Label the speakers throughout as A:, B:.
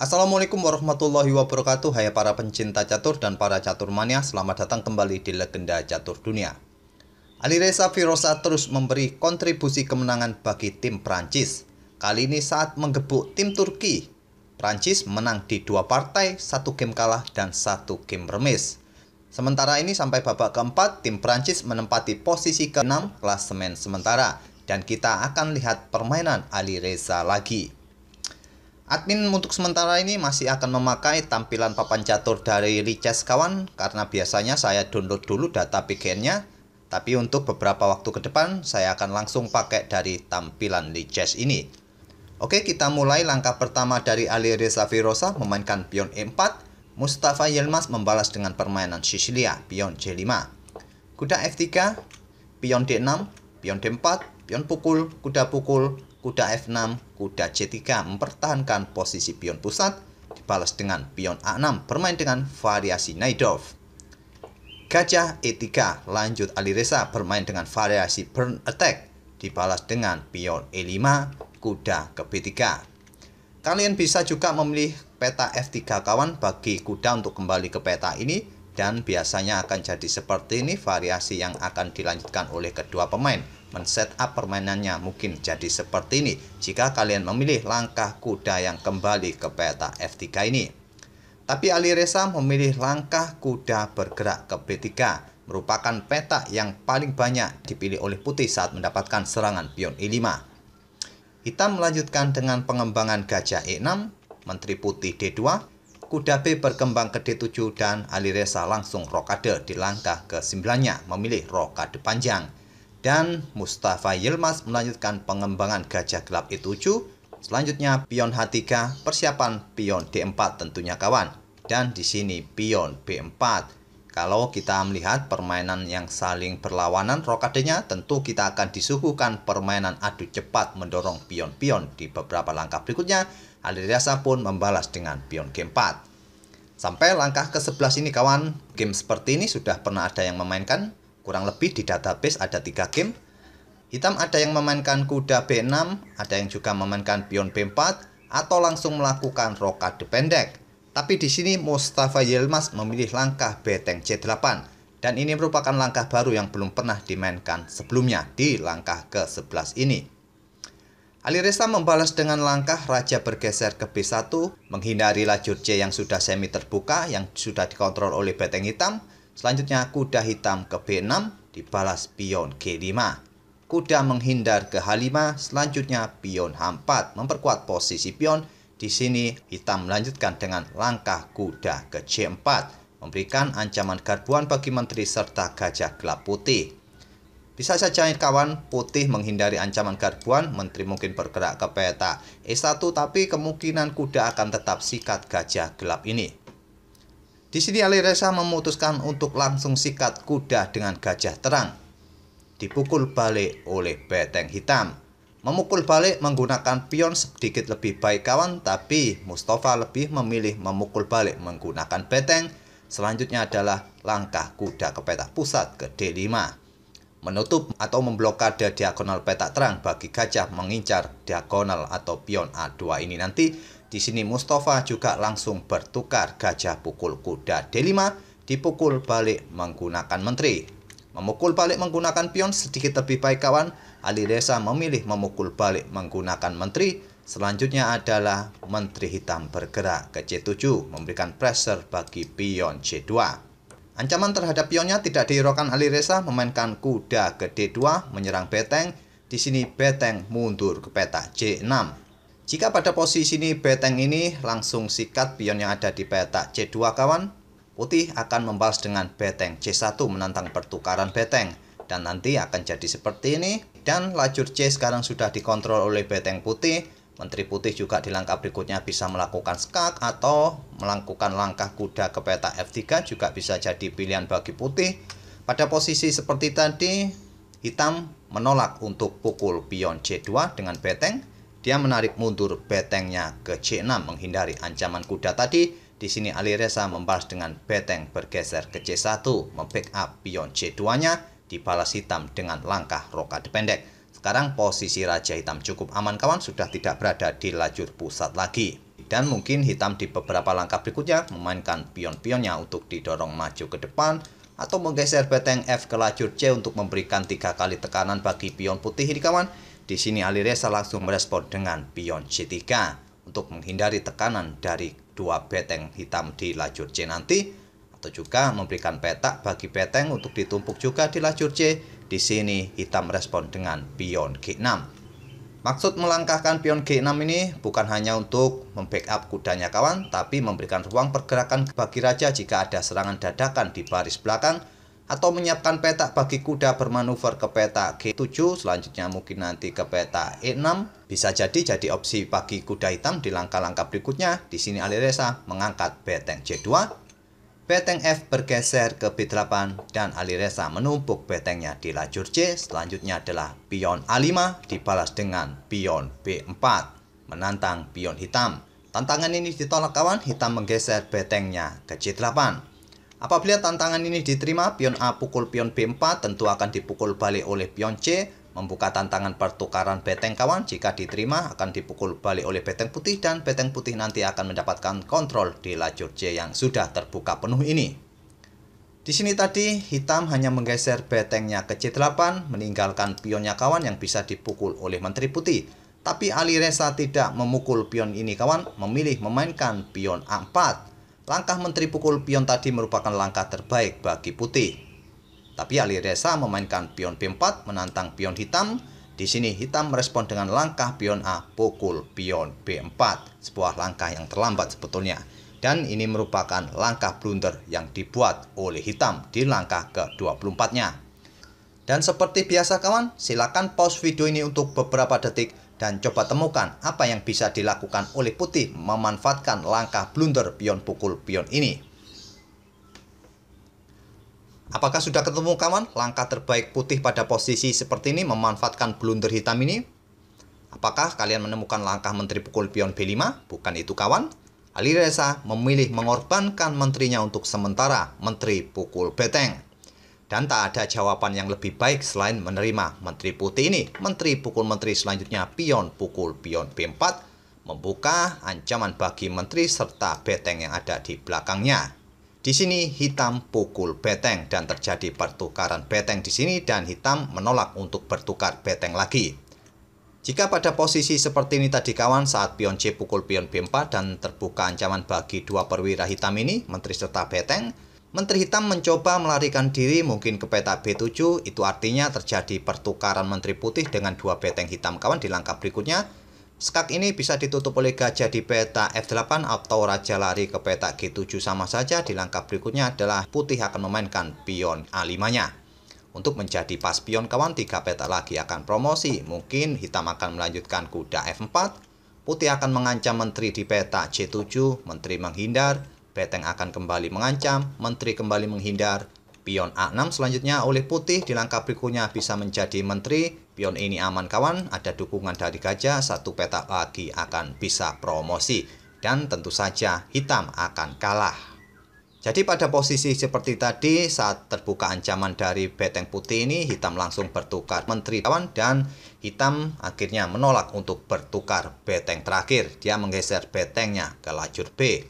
A: Assalamualaikum warahmatullahi wabarakatuh Hai para pencinta catur dan para catur mania Selamat datang kembali di Legenda Catur Dunia Ali Reza Firosa terus memberi kontribusi kemenangan bagi tim Prancis Kali ini saat menggebuk tim Turki Prancis menang di dua partai, satu game kalah dan satu game remis Sementara ini sampai babak keempat, tim Prancis menempati posisi ke-6 klasemen sementara dan kita akan lihat permainan Ali Reza lagi. Admin untuk sementara ini masih akan memakai tampilan papan catur dari Lichess kawan karena biasanya saya download dulu data PGN-nya. Tapi untuk beberapa waktu ke depan saya akan langsung pakai dari tampilan Lichess ini. Oke, kita mulai langkah pertama dari Reza Virosa memainkan pion E4. Mustafa Yilmaz membalas dengan permainan Sicilia, pion C5. Kuda F3, pion D6, pion D4, pion pukul, kuda pukul, kuda F6, kuda C3 mempertahankan posisi pion pusat, dibalas dengan pion A6 bermain dengan variasi Naidorf. Gajah E3 lanjut Alireza bermain dengan variasi Burn Attack, dibalas dengan pion E5, kuda ke B3. Kalian bisa juga memilih peta F3 kawan bagi kuda untuk kembali ke peta ini dan biasanya akan jadi seperti ini variasi yang akan dilanjutkan oleh kedua pemain men-set up permainannya mungkin jadi seperti ini jika kalian memilih langkah kuda yang kembali ke peta F3 ini tapi Ali Reza memilih langkah kuda bergerak ke B3 merupakan peta yang paling banyak dipilih oleh putih saat mendapatkan serangan pion E5 hitam melanjutkan dengan pengembangan gajah E6 menteri putih D2 Kuda B berkembang ke D7 dan Alireza langsung rokade di langkah ke sembilannya memilih rokade panjang. Dan Mustafa Yilmaz melanjutkan pengembangan gajah gelap E7, selanjutnya pion H3, persiapan pion D4 tentunya kawan. Dan di sini pion B4. Kalau kita melihat permainan yang saling berlawanan rokadenya, tentu kita akan disuguhkan permainan adu cepat mendorong pion-pion di beberapa langkah berikutnya. Alireza pun membalas dengan pion G4. Sampai langkah ke-11 ini kawan, game seperti ini sudah pernah ada yang memainkan, kurang lebih di database ada 3 game. Hitam ada yang memainkan kuda B6, ada yang juga memainkan pion B4, atau langsung melakukan rokade pendek. Tapi di sini Mustafa Yilmaz memilih langkah beteng C8, dan ini merupakan langkah baru yang belum pernah dimainkan sebelumnya di langkah ke-11 ini. Ali membalas dengan langkah Raja bergeser ke B1, menghindari lajur C yang sudah semi terbuka yang sudah dikontrol oleh Beteng Hitam. Selanjutnya kuda hitam ke B6 dibalas pion G5. Kuda menghindar ke H5, selanjutnya pion H4 memperkuat posisi pion. Di sini hitam melanjutkan dengan langkah kuda ke C4, memberikan ancaman garbuan bagi menteri serta gajah gelap putih. Bisa saja kawan putih menghindari ancaman garbuan, menteri mungkin bergerak ke peta E1 tapi kemungkinan kuda akan tetap sikat gajah gelap ini. Di sini Ali Reza memutuskan untuk langsung sikat kuda dengan gajah terang. Dipukul balik oleh beteng hitam. Memukul balik menggunakan pion sedikit lebih baik kawan, tapi Mustafa lebih memilih memukul balik menggunakan beteng. Selanjutnya adalah langkah kuda ke peta pusat ke D5 menutup atau memblokade diagonal petak terang bagi gajah mengincar diagonal atau pion A2 ini nanti di sini Mustafa juga langsung bertukar gajah pukul kuda D5 dipukul balik menggunakan menteri memukul balik menggunakan pion sedikit lebih baik kawan Ali Reza memilih memukul balik menggunakan menteri selanjutnya adalah menteri hitam bergerak ke C7 memberikan pressure bagi pion C2 Ancaman terhadap pionnya tidak dihiraukan Ali Reza memainkan kuda ke D2 menyerang Beteng. Di sini Beteng mundur ke peta c 6 Jika pada posisi ini Beteng ini langsung sikat pion yang ada di peta C2 kawan, Putih akan membalas dengan Beteng C1 menantang pertukaran Beteng. Dan nanti akan jadi seperti ini. Dan lajur C sekarang sudah dikontrol oleh Beteng Putih Menteri Putih juga di langkah berikutnya bisa melakukan skak atau melakukan langkah kuda ke peta F3 juga bisa jadi pilihan bagi Putih. Pada posisi seperti tadi, hitam menolak untuk pukul pion C2 dengan beteng. Dia menarik mundur betengnya ke C6 menghindari ancaman kuda tadi. Di sini Alireza membalas dengan beteng bergeser ke C1, membackup pion C2-nya dibalas hitam dengan langkah rokade pendek. Sekarang posisi Raja Hitam cukup aman kawan sudah tidak berada di lajur pusat lagi. Dan mungkin hitam di beberapa langkah berikutnya memainkan pion-pionnya untuk didorong maju ke depan atau menggeser beteng F ke lajur C untuk memberikan tiga kali tekanan bagi pion putih ini kawan. Di sini Alireza langsung merespon dengan pion C3 untuk menghindari tekanan dari dua beteng hitam di lajur C nanti atau juga memberikan petak bagi beteng untuk ditumpuk juga di lajur C di sini hitam respon dengan pion G6. Maksud melangkahkan pion G6 ini bukan hanya untuk membackup kudanya kawan, tapi memberikan ruang pergerakan bagi raja jika ada serangan dadakan di baris belakang, atau menyiapkan petak bagi kuda bermanuver ke peta G7, selanjutnya mungkin nanti ke peta E6. Bisa jadi jadi opsi bagi kuda hitam di langkah-langkah berikutnya. Di sini Alireza mengangkat beteng c 2 Beteng F bergeser ke B8 dan Alireza menumpuk betengnya di lajur C. Selanjutnya adalah pion A5 dibalas dengan pion B4 menantang pion hitam. Tantangan ini ditolak kawan, hitam menggeser betengnya ke C8. Apabila tantangan ini diterima, pion A pukul pion B4 tentu akan dipukul balik oleh pion C membuka tantangan pertukaran beteng kawan. Jika diterima, akan dipukul balik oleh beteng putih dan beteng putih nanti akan mendapatkan kontrol di lajur C yang sudah terbuka penuh ini. Di sini tadi, hitam hanya menggeser betengnya ke C8, meninggalkan pionnya kawan yang bisa dipukul oleh menteri putih. Tapi Ali Reza tidak memukul pion ini kawan, memilih memainkan pion A4. Langkah menteri pukul pion tadi merupakan langkah terbaik bagi putih. Tapi Ali Reza memainkan pion b 4 menantang pion hitam. Di sini hitam merespon dengan langkah pion A pukul pion B4. Sebuah langkah yang terlambat sebetulnya. Dan ini merupakan langkah blunder yang dibuat oleh hitam di langkah ke-24-nya. Dan seperti biasa kawan, silakan pause video ini untuk beberapa detik dan coba temukan apa yang bisa dilakukan oleh putih memanfaatkan langkah blunder pion pukul pion ini. Apakah sudah ketemu kawan? Langkah terbaik putih pada posisi seperti ini memanfaatkan blunder hitam ini? Apakah kalian menemukan langkah menteri pukul pion B5? Bukan itu kawan. Ali Reza memilih mengorbankan menterinya untuk sementara menteri pukul beteng. Dan tak ada jawaban yang lebih baik selain menerima menteri putih ini. Menteri pukul menteri selanjutnya pion pukul pion B4 membuka ancaman bagi menteri serta beteng yang ada di belakangnya. Di sini hitam pukul beteng dan terjadi pertukaran beteng di sini dan hitam menolak untuk bertukar beteng lagi. Jika pada posisi seperti ini tadi kawan saat pion C pukul pion B4 dan terbuka ancaman bagi dua perwira hitam ini, menteri serta beteng, menteri hitam mencoba melarikan diri mungkin ke peta B7, itu artinya terjadi pertukaran menteri putih dengan dua beteng hitam kawan di langkah berikutnya Skak ini bisa ditutup oleh gajah di peta F8 atau raja lari ke peta G7 sama saja. Di langkah berikutnya adalah putih akan memainkan pion A5-nya. Untuk menjadi pas pion kawan, tiga peta lagi akan promosi. Mungkin hitam akan melanjutkan kuda F4, putih akan mengancam menteri di peta C7, menteri menghindar, beteng akan kembali mengancam, menteri kembali menghindar, Pion A6 selanjutnya oleh putih di langkah berikutnya bisa menjadi menteri. Pion ini aman kawan, ada dukungan dari gajah, satu petak lagi akan bisa promosi. Dan tentu saja hitam akan kalah. Jadi pada posisi seperti tadi saat terbuka ancaman dari beteng putih ini hitam langsung bertukar menteri kawan dan hitam akhirnya menolak untuk bertukar beteng terakhir. Dia menggeser betengnya ke lajur B.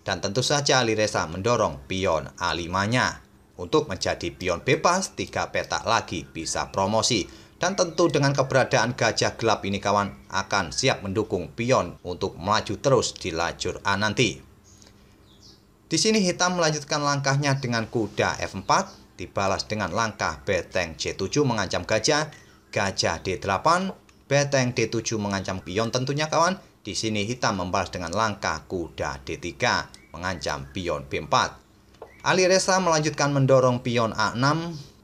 A: Dan tentu saja Liresa mendorong pion A5-nya. Untuk menjadi pion bebas, tiga petak lagi bisa promosi. Dan tentu dengan keberadaan gajah gelap ini kawan akan siap mendukung pion untuk melaju terus di lajur A nanti. Di sini hitam melanjutkan langkahnya dengan kuda F4, dibalas dengan langkah beteng C7 mengancam gajah, gajah D8, beteng D7 mengancam pion tentunya kawan. Di sini hitam membalas dengan langkah kuda D3 mengancam pion B4. Ali Reza melanjutkan mendorong pion A6,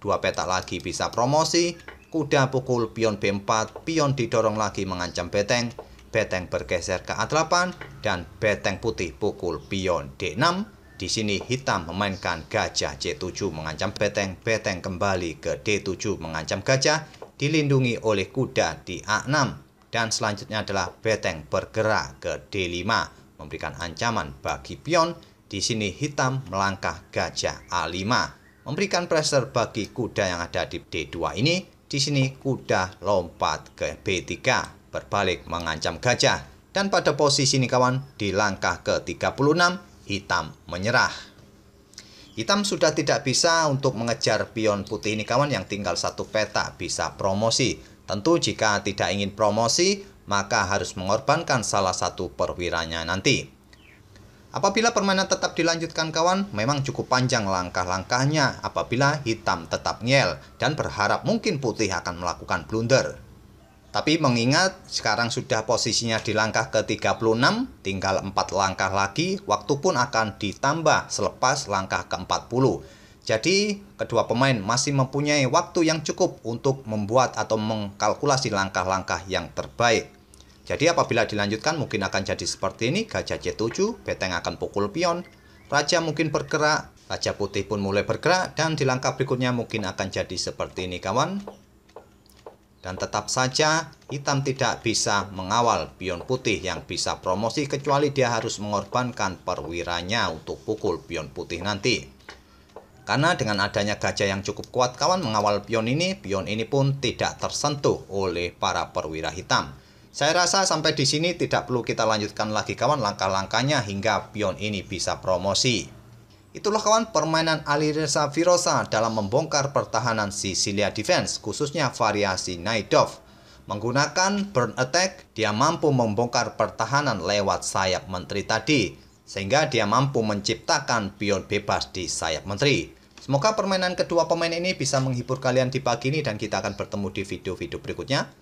A: dua petak lagi bisa promosi, kuda pukul pion B4, pion didorong lagi mengancam beteng, beteng bergeser ke A8, dan beteng putih pukul pion D6. Di sini hitam memainkan gajah C7 mengancam beteng, beteng kembali ke D7 mengancam gajah, dilindungi oleh kuda di A6. Dan selanjutnya adalah beteng bergerak ke D5, memberikan ancaman bagi pion, di sini hitam melangkah gajah A5, memberikan pressure bagi kuda yang ada di D2 ini. Di sini kuda lompat ke B3, berbalik mengancam gajah. Dan pada posisi ini kawan, di langkah ke-36, hitam menyerah. Hitam sudah tidak bisa untuk mengejar pion putih ini kawan yang tinggal satu peta bisa promosi. Tentu jika tidak ingin promosi, maka harus mengorbankan salah satu perwiranya nanti. Apabila permainan tetap dilanjutkan kawan, memang cukup panjang langkah-langkahnya apabila hitam tetap ngel dan berharap mungkin putih akan melakukan blunder. Tapi mengingat sekarang sudah posisinya di langkah ke-36, tinggal 4 langkah lagi, waktu pun akan ditambah selepas langkah ke-40. Jadi, kedua pemain masih mempunyai waktu yang cukup untuk membuat atau mengkalkulasi langkah-langkah yang terbaik. Jadi apabila dilanjutkan mungkin akan jadi seperti ini, gajah C7, beteng akan pukul pion, raja mungkin bergerak, raja putih pun mulai bergerak, dan di langkah berikutnya mungkin akan jadi seperti ini kawan. Dan tetap saja, hitam tidak bisa mengawal pion putih yang bisa promosi kecuali dia harus mengorbankan perwiranya untuk pukul pion putih nanti. Karena dengan adanya gajah yang cukup kuat kawan mengawal pion ini, pion ini pun tidak tersentuh oleh para perwira hitam. Saya rasa sampai di sini tidak perlu kita lanjutkan lagi kawan langkah-langkahnya hingga pion ini bisa promosi. Itulah kawan permainan Alireza Virosa dalam membongkar pertahanan Sicilia Defense khususnya variasi Naidov. Menggunakan burn attack, dia mampu membongkar pertahanan lewat sayap menteri tadi sehingga dia mampu menciptakan pion bebas di sayap menteri. Semoga permainan kedua pemain ini bisa menghibur kalian di pagi ini dan kita akan bertemu di video-video berikutnya.